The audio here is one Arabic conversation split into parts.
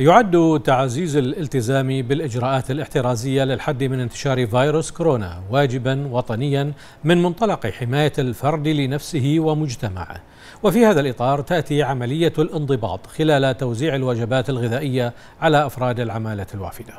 يعد تعزيز الالتزام بالإجراءات الاحترازية للحد من انتشار فيروس كورونا واجبا وطنيا من منطلق حماية الفرد لنفسه ومجتمعه وفي هذا الإطار تأتي عملية الانضباط خلال توزيع الوجبات الغذائية على أفراد العمالة الوافدة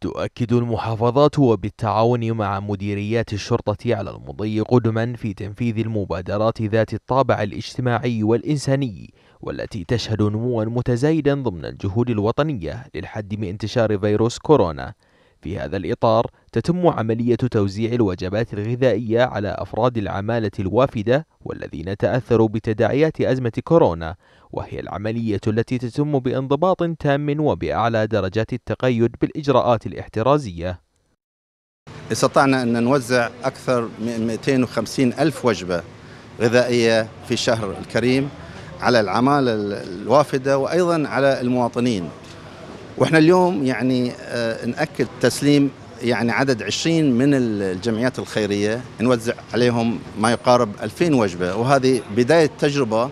تؤكد المحافظات وبالتعاون مع مديريات الشرطة على المضي قدما في تنفيذ المبادرات ذات الطابع الاجتماعي والإنساني والتي تشهد نموا متزايدا ضمن الجهود الوطنية للحد من انتشار فيروس كورونا في هذا الإطار تتم عملية توزيع الوجبات الغذائية على أفراد العمالة الوافدة والذين تأثروا بتداعيات أزمة كورونا وهي العملية التي تتم بانضباط تام وبأعلى درجات التقيد بالإجراءات الاحترازية استطعنا أن نوزع أكثر من 250 ألف وجبة غذائية في الشهر الكريم على العماله الوافده وايضا على المواطنين. واحنا اليوم يعني آه، ناكد تسليم يعني عدد 20 من الجمعيات الخيريه نوزع عليهم ما يقارب 2000 وجبه وهذه بدايه تجربه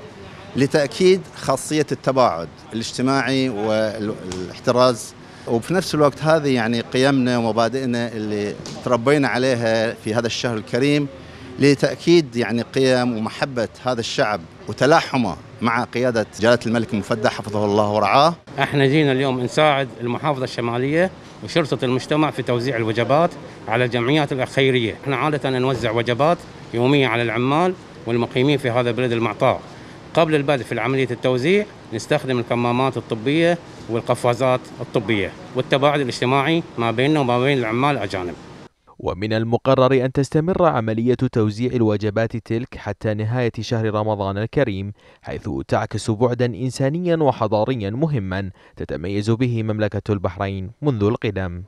لتاكيد خاصيه التباعد الاجتماعي والاحتراز وفي نفس الوقت هذه يعني قيمنا ومبادئنا اللي تربينا عليها في هذا الشهر الكريم لتأكيد يعني قيم ومحبة هذا الشعب وتلاحمه مع قيادة جلالة الملك المفدى حفظه الله ورعاه احنا جينا اليوم نساعد المحافظة الشمالية وشرطة المجتمع في توزيع الوجبات على الجمعيات الخيرية احنا عادة نوزع وجبات يومية على العمال والمقيمين في هذا البلد المعطاء قبل البدء في عملية التوزيع نستخدم الكمامات الطبية والقفازات الطبية والتباعد الاجتماعي ما بيننا وما بين العمال الأجانب ومن المقرر أن تستمر عملية توزيع الوجبات تلك حتى نهاية شهر رمضان الكريم حيث تعكس بعدا إنسانيا وحضاريا مهما تتميز به مملكة البحرين منذ القدم